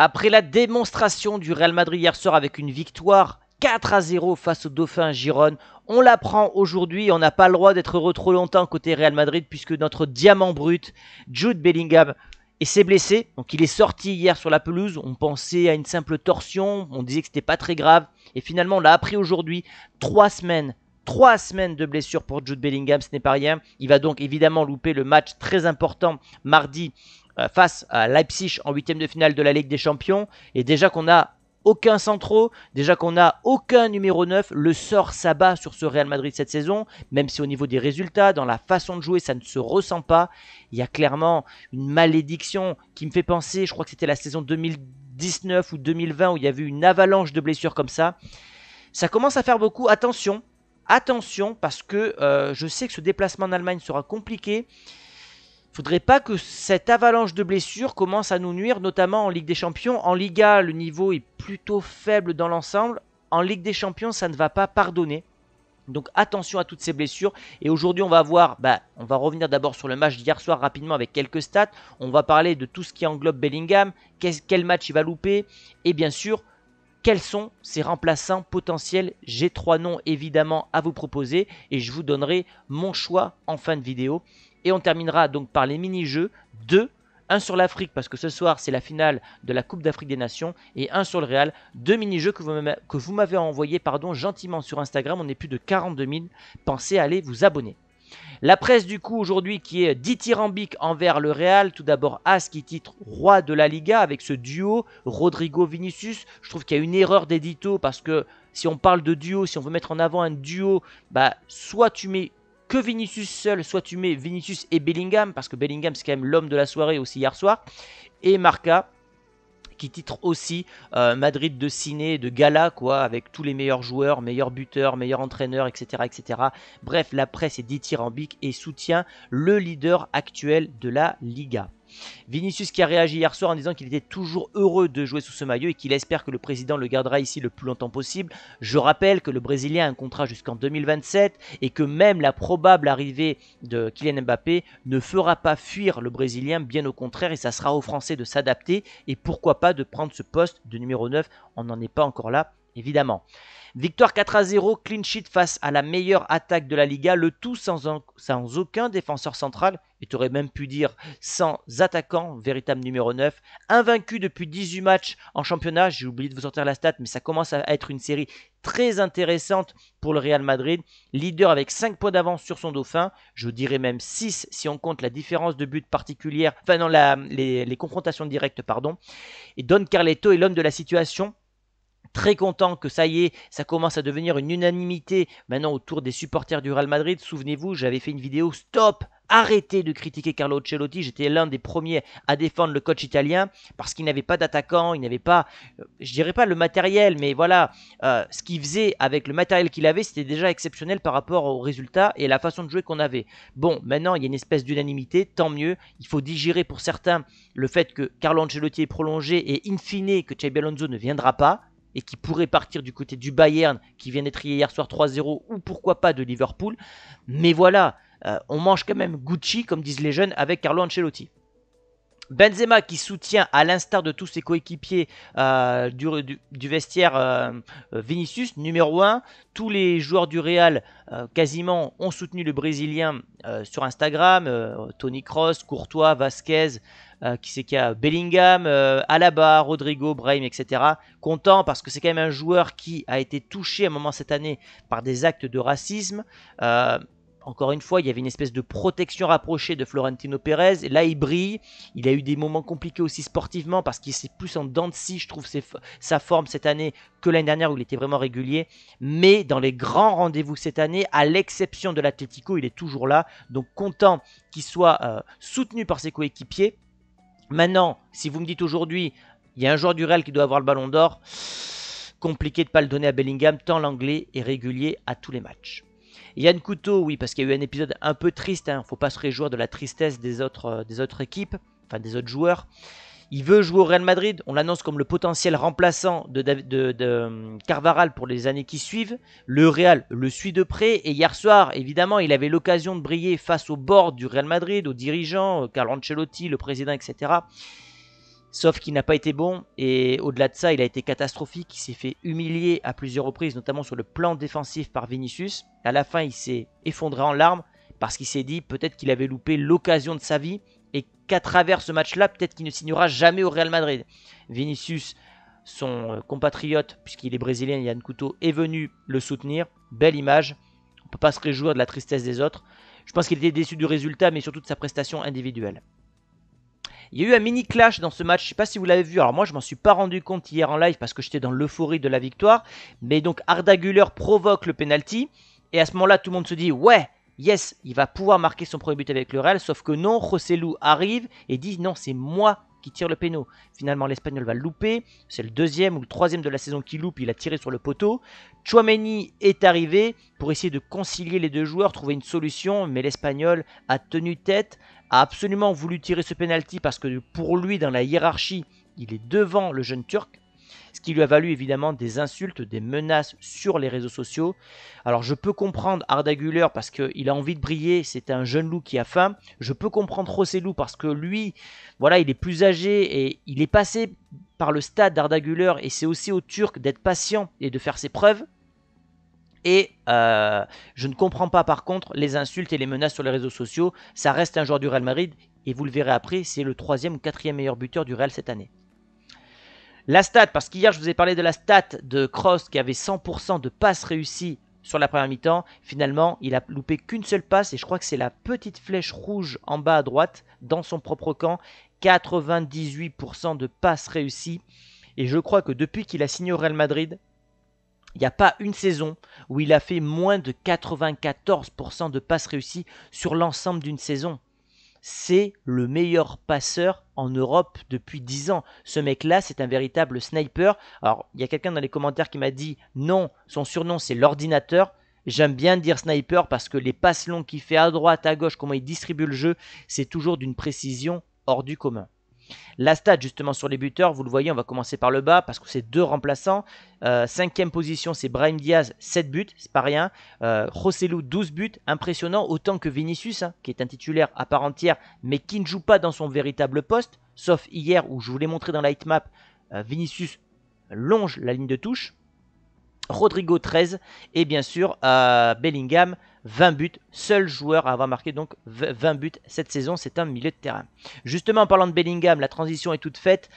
Après la démonstration du Real Madrid hier soir avec une victoire 4 à 0 face au Dauphin Gironne. On l'apprend aujourd'hui, on n'a pas le droit d'être heureux trop longtemps côté Real Madrid puisque notre diamant brut, Jude Bellingham, s'est blessé. Donc il est sorti hier sur la pelouse. On pensait à une simple torsion. On disait que c'était pas très grave. Et finalement, on l'a appris aujourd'hui. Trois semaines Trois semaines de blessures pour Jude Bellingham, ce n'est pas rien. Il va donc évidemment louper le match très important mardi euh, face à Leipzig en huitième de finale de la Ligue des Champions. Et déjà qu'on n'a aucun centraux, déjà qu'on n'a aucun numéro 9, le sort s'abat sur ce Real Madrid cette saison, même si au niveau des résultats, dans la façon de jouer, ça ne se ressent pas. Il y a clairement une malédiction qui me fait penser, je crois que c'était la saison 2019 ou 2020 où il y avait une avalanche de blessures comme ça. Ça commence à faire beaucoup, attention, Attention, parce que euh, je sais que ce déplacement en Allemagne sera compliqué. Il faudrait pas que cette avalanche de blessures commence à nous nuire, notamment en Ligue des Champions. En Liga, le niveau est plutôt faible dans l'ensemble. En Ligue des Champions, ça ne va pas pardonner. Donc attention à toutes ces blessures. Et aujourd'hui, on va voir, bah, on va revenir d'abord sur le match d'hier soir rapidement avec quelques stats. On va parler de tout ce qui englobe Bellingham, quel match il va louper, et bien sûr quels sont ces remplaçants potentiels J'ai trois noms évidemment à vous proposer et je vous donnerai mon choix en fin de vidéo. Et on terminera donc par les mini-jeux. Deux, un sur l'Afrique parce que ce soir c'est la finale de la Coupe d'Afrique des Nations et un sur le Real. Deux mini-jeux que vous m'avez envoyés pardon, gentiment sur Instagram. On est plus de 42 000. Pensez à aller vous abonner. La presse du coup aujourd'hui qui est dithyrambique envers le Real, tout d'abord As qui titre roi de la Liga avec ce duo Rodrigo Vinicius, je trouve qu'il y a une erreur d'édito parce que si on parle de duo, si on veut mettre en avant un duo, bah soit tu mets que Vinicius seul, soit tu mets Vinicius et Bellingham, parce que Bellingham c'est quand même l'homme de la soirée aussi hier soir, et Marca, qui titre aussi euh, Madrid de ciné, de gala, quoi, avec tous les meilleurs joueurs, meilleurs buteurs, meilleurs entraîneurs, etc., etc. Bref, la presse est dithyrambique et soutient le leader actuel de la Liga. Vinicius qui a réagi hier soir en disant qu'il était toujours heureux de jouer sous ce maillot et qu'il espère que le président le gardera ici le plus longtemps possible. Je rappelle que le Brésilien a un contrat jusqu'en 2027 et que même la probable arrivée de Kylian Mbappé ne fera pas fuir le Brésilien, bien au contraire, et ça sera aux Français de s'adapter et pourquoi pas de prendre ce poste de numéro 9. On n'en est pas encore là, évidemment. Victoire 4 à 0, clean sheet face à la meilleure attaque de la Liga, le tout sans, aucun défenseur central, et tu aurais même pu dire sans attaquant, véritable numéro 9. Invaincu depuis 18 matchs en championnat, j'ai oublié de vous sortir la stat, mais ça commence à être une série très intéressante pour le Real Madrid. Leader avec 5 points d'avance sur son dauphin, je dirais même 6 si on compte la différence de but particulière, enfin non, les, les confrontations directes, pardon. Et Don Carleto est l'homme de la situation Très content que ça y est, ça commence à devenir une unanimité maintenant autour des supporters du Real Madrid. Souvenez-vous, j'avais fait une vidéo stop arrêtez de critiquer Carlo Ancelotti. J'étais l'un des premiers à défendre le coach italien parce qu'il n'avait pas d'attaquant, il n'avait pas, euh, je dirais pas le matériel, mais voilà, euh, ce qu'il faisait avec le matériel qu'il avait, c'était déjà exceptionnel par rapport aux résultats et la façon de jouer qu'on avait. Bon, maintenant il y a une espèce d'unanimité, tant mieux. Il faut digérer pour certains le fait que Carlo Ancelotti est prolongé et in fine que Xabi Alonso ne viendra pas et qui pourrait partir du côté du Bayern qui vient d'être hier soir 3-0 ou pourquoi pas de Liverpool. Mais voilà, euh, on mange quand même Gucci comme disent les jeunes avec Carlo Ancelotti. Benzema qui soutient, à l'instar de tous ses coéquipiers euh, du, vestiaire euh, euh, Vinicius, numéro 1, tous les joueurs du Real quasiment ont soutenu le Brésilien sur Instagram, Tony Cross, Courtois, Vasquez, qui c'est qu'il a Bellingham, Alaba, Rodrigo, Brahim, etc. Content parce que c'est quand même un joueur qui a été touché à un moment cette année par des actes de racisme encore une fois, il y avait une espèce de protection rapprochée de Florentino Pérez. Et là, il brille. Il a eu des moments compliqués aussi sportivement parce qu'il s'est plus en dents de scie, je trouve, sa forme cette année que l'année dernière où il était vraiment régulier. Mais dans les grands rendez-vous cette année, à l'exception de l'Atletico, il est toujours là. Donc content qu'il soit euh, soutenu par ses coéquipiers. Maintenant, si vous me dites aujourd'hui, il y a un joueur du Real qui doit avoir le ballon d'or compliqué de ne pas le donner à Bellingham, tant l'anglais est régulier à tous les matchs. Yann Couteau, oui, parce qu'il y a eu un épisode un peu triste. Hein, faut pas se réjouir de la tristesse des autres, euh, des autres équipes, enfin des autres joueurs. Il veut jouer au Real Madrid. On l'annonce comme le potentiel remplaçant de, de, euh, Carvaral pour les années qui suivent. Le Real le suit de près. Et hier soir, évidemment, il avait l'occasion de briller face au board du Real Madrid, aux dirigeants, euh, Carlo Ancelotti, le président, etc. Sauf qu'il n'a pas été bon et au-delà de ça, il a été catastrophique. Il s'est fait humilier à plusieurs reprises, notamment sur le plan défensif par Vinicius. À la fin, il s'est effondré en larmes parce qu'il s'est dit peut-être qu'il avait loupé l'occasion de sa vie et qu'à travers ce match-là, peut-être qu'il ne signera jamais au Real Madrid. Vinicius, son euh, compatriote, puisqu'il est brésilien, Yann Couto, est venu le soutenir. Belle image. On ne peut pas se réjouir de la tristesse des autres. Je pense qu'il était déçu du résultat, mais surtout de sa prestation individuelle. Il y a eu un mini clash dans ce match, je sais pas si vous l'avez vu, alors moi je m'en suis pas rendu compte hier en live parce que j'étais dans l'euphorie de la victoire, mais donc Arda Guller provoque le penalty, et à ce moment-là tout le monde se dit ouais, yes, il va pouvoir marquer son premier but avec le Real, sauf que non, José arrive et dit non, c'est moi qui tire le péno. Finalement, l'Espagnol va louper. C'est le deuxième ou le troisième de la saison qui loupe. Il a tiré sur le poteau. Chouameni est arrivé pour essayer de concilier les deux joueurs, trouver une solution. Mais l'Espagnol a tenu tête a absolument voulu tirer ce penalty parce que pour lui, dans la hiérarchie, il est devant le jeune Turc, ce qui lui a valu évidemment des insultes, des menaces sur les réseaux sociaux. Alors je peux comprendre Arda Güler parce qu'il a envie de briller, c'est un jeune loup qui a faim. Je peux comprendre Rossellou parce que lui, voilà, il est plus âgé et il est passé par le stade d'Arda Güler et c'est aussi au Turc d'être patient et de faire ses preuves. Et euh, je ne comprends pas par contre les insultes et les menaces sur les réseaux sociaux. Ça reste un joueur du Real Madrid et vous le verrez après, c'est le troisième ou quatrième meilleur buteur du Real cette année. La stat, parce qu'hier je vous ai parlé de la stat de Cross qui avait 100% de passes réussies sur la première mi-temps. Finalement, il a loupé qu'une seule passe et je crois que c'est la petite flèche rouge en bas à droite dans son propre camp. 98% de passes réussies. Et je crois que depuis qu'il a signé au Real Madrid, il n'y a pas une saison où il a fait moins de 94% de passes réussies sur l'ensemble d'une saison. C'est le meilleur passeur en Europe depuis 10 ans. Ce mec-là, c'est un véritable sniper. Alors, il y a quelqu'un dans les commentaires qui m'a dit non, son surnom c'est l'ordinateur. J'aime bien dire sniper parce que les passes longues qu'il fait à droite, à gauche, comment il distribue le jeu, c'est toujours d'une précision hors du commun. La stat justement sur les buteurs, vous le voyez, on va commencer par le bas parce que c'est deux remplaçants. Euh, cinquième position, c'est Brahim Diaz, 7 buts, c'est pas rien. Rossellou, euh, 12 buts, impressionnant, autant que Vinicius, hein, qui est un titulaire à part entière, mais qui ne joue pas dans son véritable poste, sauf hier où je vous l'ai montré dans la heatmap, map, euh, Vinicius longe la ligne de touche. Rodrigo 13 et bien sûr Bellingham 20 buts, seul joueur à avoir marqué donc 20 buts cette saison, c'est un milieu de terrain. Justement en parlant de Bellingham, la transition est toute faite.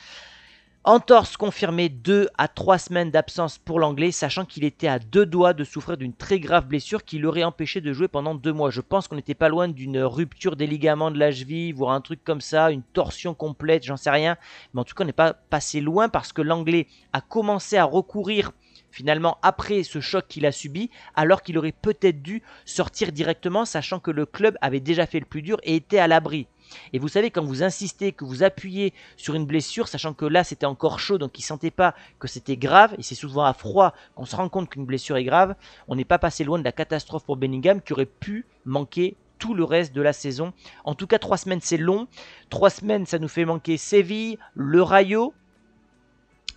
Entorse confirmée 2 à 3 semaines d'absence pour l'anglais, sachant qu'il était à deux doigts de souffrir d'une très grave blessure qui l'aurait empêché de jouer pendant deux mois. Je pense qu'on n'était pas loin d'une rupture des ligaments de la cheville, voire un truc comme ça, une torsion complète, j'en sais rien. Mais en tout cas, on n'est pas passé loin parce que l'anglais a commencé à recourir finalement après ce choc qu'il a subi, alors qu'il aurait peut-être dû sortir directement, sachant que le club avait déjà fait le plus dur et était à l'abri. Et vous savez, quand vous insistez, que vous appuyez sur une blessure, sachant que là c'était encore chaud, donc il ne sentait pas que c'était grave, et c'est souvent à froid qu'on se rend compte qu'une blessure est grave, on n'est pas passé loin de la catastrophe pour Bellingham qui aurait pu manquer tout le reste de la saison. En tout cas, trois semaines c'est long. Trois semaines ça nous fait manquer Séville, le Rayo,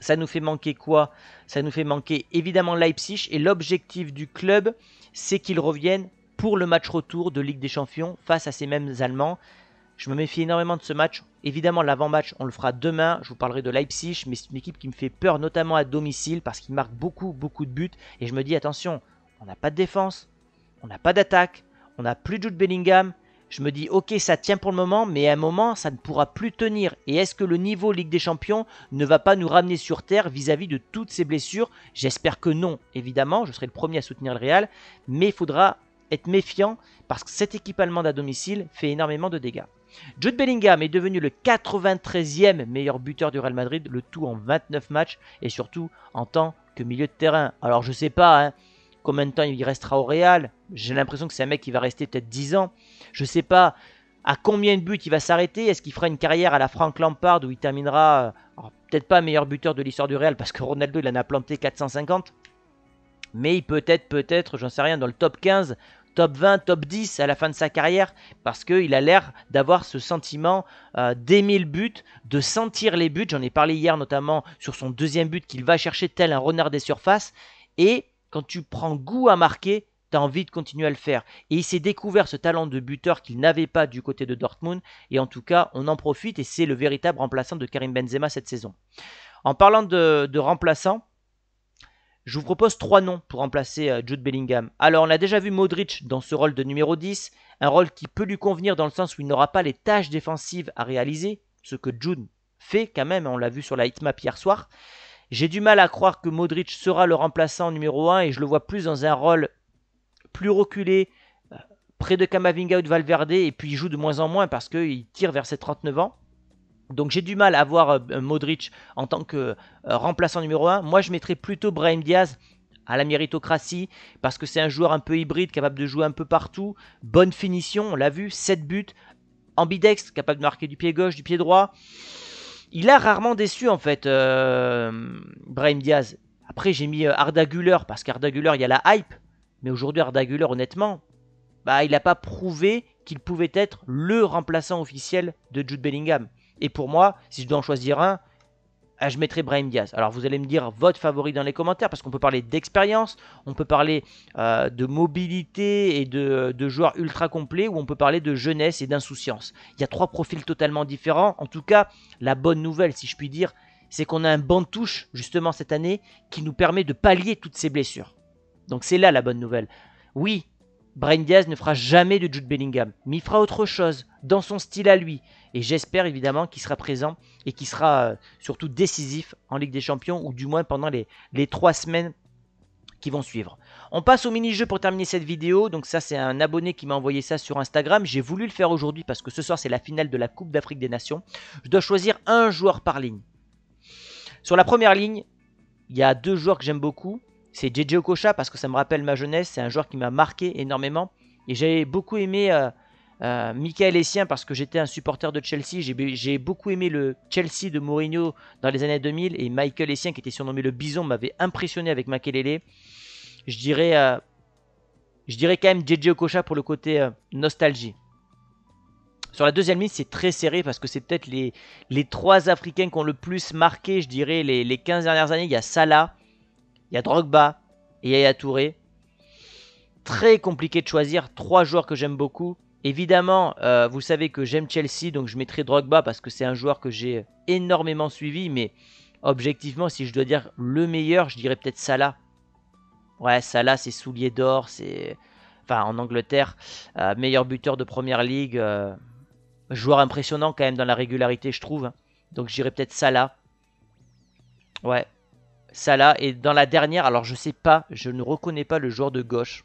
ça nous fait manquer quoi Ça nous fait manquer évidemment Leipzig et l'objectif du club, c'est qu'ils reviennent pour le match retour de Ligue des Champions face à ces mêmes Allemands. Je me méfie énormément de ce match. Évidemment, l'avant-match, on le fera demain. Je vous parlerai de Leipzig, mais c'est une équipe qui me fait peur, notamment à domicile, parce qu'ils marquent beaucoup, beaucoup de buts. Et je me dis, attention, on n'a pas de défense, on n'a pas d'attaque, on n'a plus de Jude Bellingham je me dis ok ça tient pour le moment mais à un moment ça ne pourra plus tenir et est-ce que le niveau Ligue des Champions ne va pas nous ramener sur terre vis-à-vis de toutes ces blessures J'espère que non évidemment, je serai le premier à soutenir le Real mais il faudra être méfiant parce que cette équipe allemande à domicile fait énormément de dégâts. Jude Bellingham est devenu le 93e meilleur buteur du Real Madrid, le tout en 29 matchs et surtout en tant que milieu de terrain. Alors je sais pas, hein, combien de temps il restera au Real. J'ai l'impression que c'est un mec qui va rester peut-être 10 ans. Je ne sais pas à combien de buts il va s'arrêter. Est-ce qu'il fera une carrière à la Frank Lampard où il terminera, euh, peut-être pas meilleur buteur de l'histoire du Real parce que Ronaldo il en a planté 450. Mais il peut être, peut-être, j'en sais rien, dans le top 15, top 20, top 10 à la fin de sa carrière parce qu'il a l'air d'avoir ce sentiment euh, d'aimer le but, de sentir les buts. J'en ai parlé hier notamment sur son deuxième but qu'il va chercher tel un renard des surfaces. Et quand tu prends goût à marquer, tu as envie de continuer à le faire. Et il s'est découvert ce talent de buteur qu'il n'avait pas du côté de Dortmund. Et en tout cas, on en profite et c'est le véritable remplaçant de Karim Benzema cette saison. En parlant de, remplaçant, je vous propose trois noms pour remplacer euh, Jude Bellingham. Alors, on a déjà vu Modric dans ce rôle de numéro 10, un rôle qui peut lui convenir dans le sens où il n'aura pas les tâches défensives à réaliser, ce que Jude fait quand même, on l'a vu sur la hitmap hier soir. J'ai du mal à croire que Modric sera le remplaçant numéro 1 et je le vois plus dans un rôle plus reculé, euh, près de Kamavinga ou de Valverde, et puis il joue de moins en moins parce qu'il tire vers ses 39 ans. Donc j'ai du mal à voir euh, euh, Modric en tant que remplaçant numéro 1. Moi je mettrais plutôt Brahim Diaz à la méritocratie parce que c'est un joueur un peu hybride, capable de jouer un peu partout, bonne finition, on l'a vu, 7 buts, ambidextre, capable de marquer du pied gauche, du pied droit il a rarement déçu en fait, euh, Brahim Diaz. Après, j'ai mis euh, Arda parce qu'Arda Güler, il y a la hype. Mais aujourd'hui, Arda honnêtement, bah, il n'a pas prouvé qu'il pouvait être le remplaçant officiel de Jude Bellingham. Et pour moi, si je dois en choisir un, ah, je mettrai Brahim Diaz. Alors vous allez me dire votre favori dans les commentaires parce qu'on peut parler d'expérience, on peut parler euh, de mobilité et de, de, joueurs ultra complets ou on peut parler de jeunesse et d'insouciance. Il y a trois profils totalement différents. En tout cas, la bonne nouvelle, si je puis dire, c'est qu'on a un banc de touche justement cette année qui nous permet de pallier toutes ces blessures. Donc c'est là la bonne nouvelle. Oui, Brian Diaz ne fera jamais de Jude Bellingham, mais il fera autre chose, dans son style à lui. Et j'espère évidemment qu'il sera présent et qu'il sera euh, surtout décisif en Ligue des Champions, ou du moins pendant les, les trois semaines qui vont suivre. On passe au mini-jeu pour terminer cette vidéo. Donc ça, c'est un abonné qui m'a envoyé ça sur Instagram. J'ai voulu le faire aujourd'hui parce que ce soir, c'est la finale de la Coupe d'Afrique des Nations. Je dois choisir un joueur par ligne. Sur la première ligne, il y a deux joueurs que j'aime beaucoup c'est JJ Okocha parce que ça me rappelle ma jeunesse. C'est un joueur qui m'a marqué énormément. Et j'avais beaucoup aimé euh, euh, Michael Essien parce que j'étais un supporter de Chelsea. J'ai beaucoup aimé le Chelsea de Mourinho dans les années 2000. Et Michael Essien, qui était surnommé le Bison, m'avait impressionné avec Makelele. Je dirais, euh, je dirais quand même JJ Okocha pour le côté nostalgie. Sur la deuxième liste, c'est très serré parce que c'est peut-être les, les trois Africains qui ont le plus marqué, je dirais, les, les 15 dernières années. Il y a Salah, il y a Drogba et Yaya Touré. Très compliqué de choisir. Trois joueurs que j'aime beaucoup. Évidemment, euh, vous savez que j'aime Chelsea, donc je mettrai Drogba parce que c'est un joueur que j'ai énormément suivi. Mais objectivement, si je dois dire le meilleur, je dirais peut-être Salah. Ouais, Salah, c'est soulier d'or, c'est. Enfin, en Angleterre, euh, meilleur buteur de première ligue. Euh, joueur impressionnant quand même dans la régularité, je trouve. Donc j'irai peut-être Salah. Ouais, Salah. Et dans la dernière, alors je sais pas, je ne reconnais pas le joueur de gauche.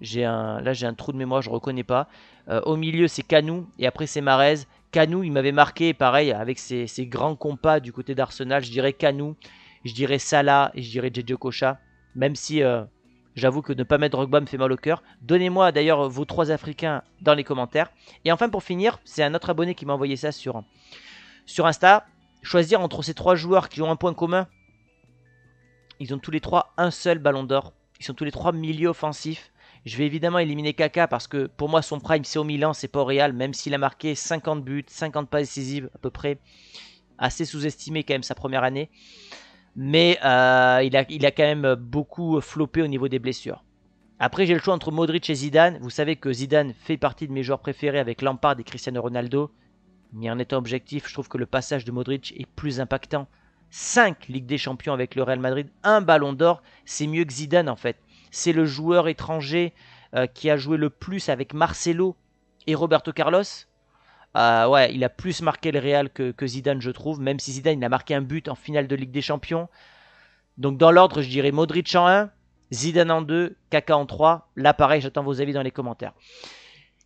J'ai un, là j'ai un trou de mémoire, je ne reconnais pas. Euh, au milieu c'est Canou et après c'est Marez. Canou, il m'avait marqué, pareil, avec ses, grands compas du côté d'Arsenal. Je dirais Canou, je dirais Salah et je dirais Djedjo Kocha. Même si euh, j'avoue que ne pas mettre Rockba me fait mal au cœur. Donnez-moi d'ailleurs vos trois Africains dans les commentaires. Et enfin pour finir, c'est un autre abonné qui m'a envoyé ça sur, sur Insta. Choisir entre ces trois joueurs qui ont un point commun ils ont tous les trois un seul ballon d'or. Ils sont tous les trois milieux offensifs. Je vais évidemment éliminer Kaka parce que pour moi son prime c'est au Milan, c'est pas au Real, même s'il a marqué 50 buts, 50 pas décisives à peu près. Assez sous-estimé quand même sa première année. Mais euh, il, a, quand même beaucoup floppé au niveau des blessures. Après j'ai le choix entre Modric et Zidane. Vous savez que Zidane fait partie de mes joueurs préférés avec Lampard et Cristiano Ronaldo. Mais en étant objectif, je trouve que le passage de Modric est plus impactant 5 Ligue des Champions avec le Real Madrid, un ballon d'or, c'est mieux que Zidane en fait. C'est le joueur étranger euh, qui a joué le plus avec Marcelo et Roberto Carlos. Euh, ouais, il a plus marqué le Real que, Zidane, je trouve, même si Zidane il a marqué un but en finale de Ligue des Champions. Donc dans l'ordre, je dirais Modric en 1, Zidane en 2, Kaka en 3. Là, pareil, j'attends vos avis dans les commentaires.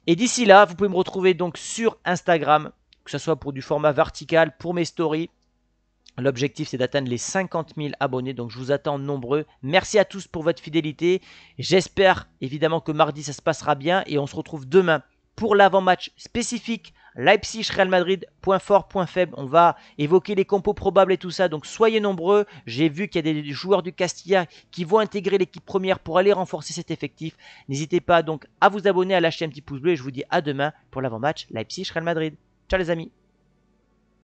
Et d'ici là, vous pouvez me retrouver donc sur Instagram, que ce soit pour du format vertical, pour mes stories, L'objectif, c'est d'atteindre les 50 000 abonnés. Donc, je vous attends nombreux. Merci à tous pour votre fidélité. J'espère évidemment que mardi, ça se passera bien. Et on se retrouve demain pour l'avant-match spécifique. Leipzig-Real Madrid, point fort, point faible. On va évoquer les compos probables et tout ça. Donc, soyez nombreux. J'ai vu qu'il y a des joueurs du Castilla qui vont intégrer l'équipe première pour aller renforcer cet effectif. N'hésitez pas donc à vous abonner, à lâcher un petit pouce bleu. Et je vous dis à demain pour l'avant-match Leipzig-Real Madrid. Ciao les amis.